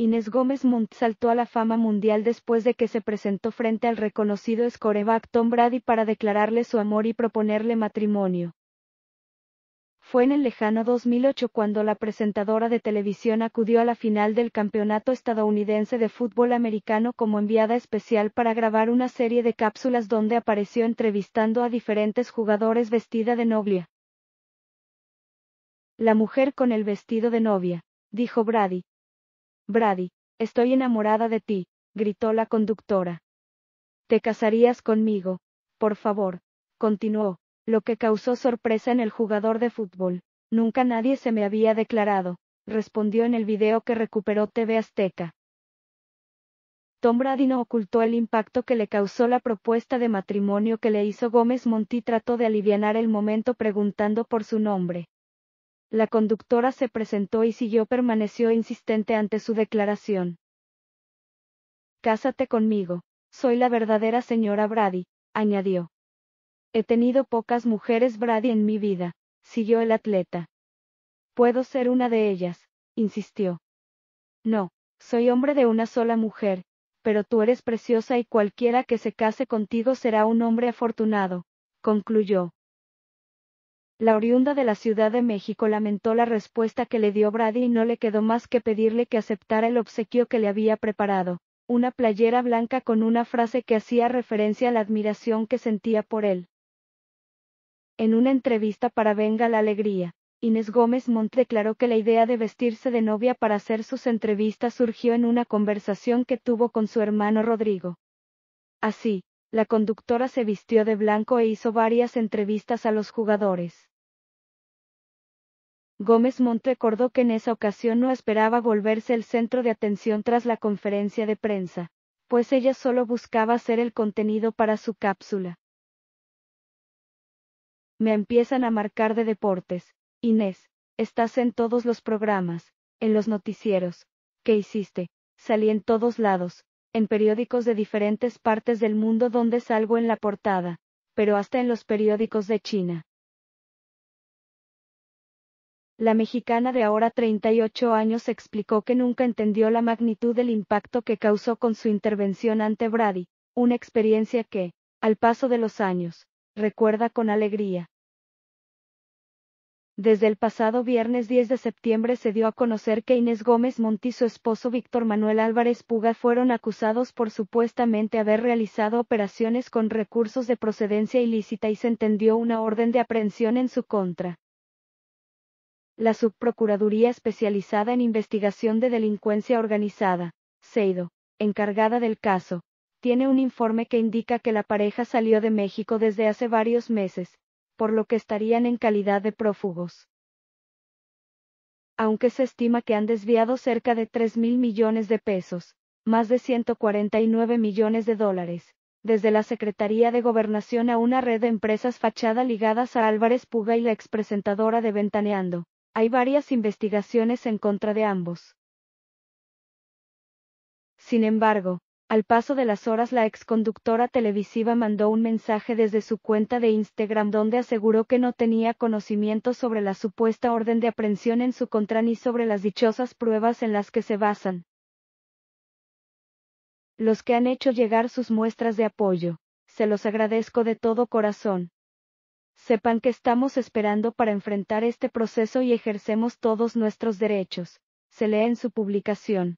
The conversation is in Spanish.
Inés Gómez Munt saltó a la fama mundial después de que se presentó frente al reconocido scoreback Tom Brady para declararle su amor y proponerle matrimonio. Fue en el lejano 2008 cuando la presentadora de televisión acudió a la final del Campeonato Estadounidense de Fútbol Americano como enviada especial para grabar una serie de cápsulas donde apareció entrevistando a diferentes jugadores vestida de novia. La mujer con el vestido de novia, dijo Brady, Brady, estoy enamorada de ti, gritó la conductora. Te casarías conmigo, por favor, continuó, lo que causó sorpresa en el jugador de fútbol. Nunca nadie se me había declarado, respondió en el video que recuperó TV Azteca. Tom Brady no ocultó el impacto que le causó la propuesta de matrimonio que le hizo Gómez Monti trató de aliviar el momento preguntando por su nombre. La conductora se presentó y siguió permaneció insistente ante su declaración. Cásate conmigo, soy la verdadera señora Brady, añadió. He tenido pocas mujeres Brady en mi vida, siguió el atleta. Puedo ser una de ellas, insistió. No, soy hombre de una sola mujer, pero tú eres preciosa y cualquiera que se case contigo será un hombre afortunado, concluyó. La oriunda de la Ciudad de México lamentó la respuesta que le dio Brady y no le quedó más que pedirle que aceptara el obsequio que le había preparado, una playera blanca con una frase que hacía referencia a la admiración que sentía por él. En una entrevista para Venga la Alegría, Inés Gómez Montt declaró que la idea de vestirse de novia para hacer sus entrevistas surgió en una conversación que tuvo con su hermano Rodrigo. Así, la conductora se vistió de blanco e hizo varias entrevistas a los jugadores. Gómez Mont recordó que en esa ocasión no esperaba volverse el centro de atención tras la conferencia de prensa, pues ella solo buscaba hacer el contenido para su cápsula. Me empiezan a marcar de deportes. Inés, estás en todos los programas, en los noticieros. ¿Qué hiciste? Salí en todos lados, en periódicos de diferentes partes del mundo donde salgo en la portada, pero hasta en los periódicos de China. La mexicana de ahora 38 años explicó que nunca entendió la magnitud del impacto que causó con su intervención ante Brady, una experiencia que, al paso de los años, recuerda con alegría. Desde el pasado viernes 10 de septiembre se dio a conocer que Inés Gómez Monti y su esposo Víctor Manuel Álvarez Puga fueron acusados por supuestamente haber realizado operaciones con recursos de procedencia ilícita y se entendió una orden de aprehensión en su contra la Subprocuraduría Especializada en Investigación de Delincuencia Organizada, Seido, encargada del caso, tiene un informe que indica que la pareja salió de México desde hace varios meses, por lo que estarían en calidad de prófugos. Aunque se estima que han desviado cerca de 3 mil millones de pesos, más de 149 millones de dólares, desde la Secretaría de Gobernación a una red de empresas fachada ligadas a Álvarez Puga y la expresentadora de Ventaneando, hay varias investigaciones en contra de ambos. Sin embargo, al paso de las horas la exconductora televisiva mandó un mensaje desde su cuenta de Instagram donde aseguró que no tenía conocimiento sobre la supuesta orden de aprehensión en su contra ni sobre las dichosas pruebas en las que se basan. Los que han hecho llegar sus muestras de apoyo, se los agradezco de todo corazón sepan que estamos esperando para enfrentar este proceso y ejercemos todos nuestros derechos, se lee en su publicación.